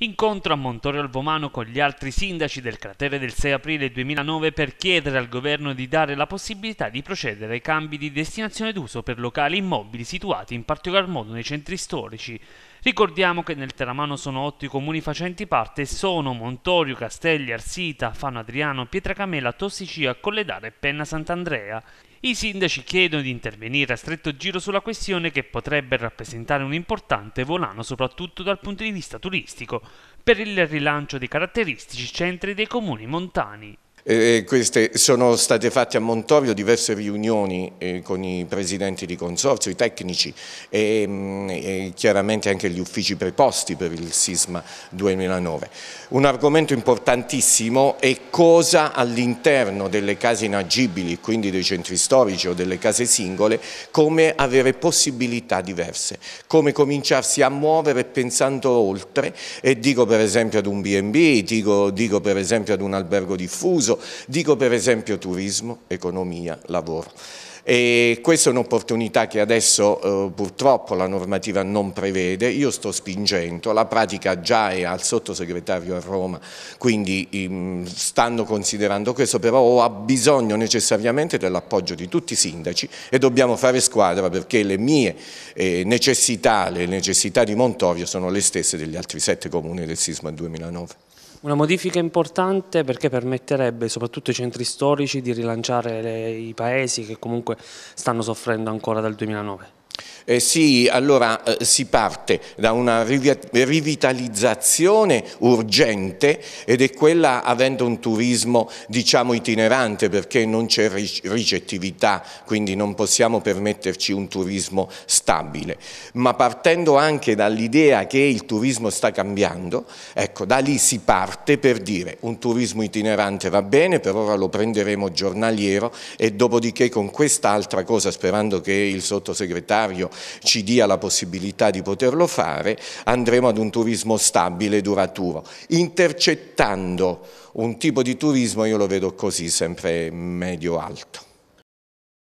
Incontro a Montoriol Vomano con gli altri sindaci del cratere del 6 aprile 2009 per chiedere al governo di dare la possibilità di procedere ai cambi di destinazione d'uso per locali immobili situati in particolar modo nei centri storici. Ricordiamo che nel Teramano sono otto i comuni facenti parte e sono Montorio, Castelli, Arsita, Fano Adriano, Pietracamela, Tossicia, Colledare e Penna Sant'Andrea. I sindaci chiedono di intervenire a stretto giro sulla questione che potrebbe rappresentare un importante volano soprattutto dal punto di vista turistico per il rilancio dei caratteristici centri dei comuni montani. Eh, eh, queste, sono state fatte a Montorio diverse riunioni eh, con i presidenti di consorzio, i tecnici e, mh, mm, e, chiaramente anche gli uffici preposti per il sisma 2009. Un argomento importantissimo è cosa all'interno delle case inagibili, quindi dei centri storici o delle case singole, come avere possibilità diverse, come cominciarsi a muovere pensando oltre e dico per esempio ad un B&B, dico, dico per esempio ad un albergo diffuso, dico per esempio turismo, economia, lavoro. E questa è un'opportunità che adesso eh, purtroppo la normativa non prevede, io sto spingendo, la pratica già è al sottosegretario a Roma, quindi im, mm, stanno considerando questo, però ho bisogno necessariamente dell'appoggio di tutti i sindaci e dobbiamo fare squadra perché le mie eh, necessità, le necessità di Montorio sono le stesse degli altri sette comuni del sisma 2009. Una modifica importante perché permetterebbe soprattutto ai centri storici di rilanciare le, i paesi che comunque stanno soffrendo ancora dal 2009. Eh sì, allora eh, si parte da una rivitalizzazione urgente ed è quella avendo un turismo diciamo itinerante perché non c'è ricettività, quindi non possiamo permetterci un turismo stabile, ma partendo anche dall'idea che il turismo sta cambiando, ecco da lì si parte per dire un turismo itinerante va bene, per ora lo prenderemo giornaliero e dopodiché con quest'altra cosa, sperando che il sottosegretario necessario ci dia la possibilità di poterlo fare, andremo ad un turismo stabile e duraturo, intercettando un tipo di turismo, io lo vedo così, sempre medio-alto.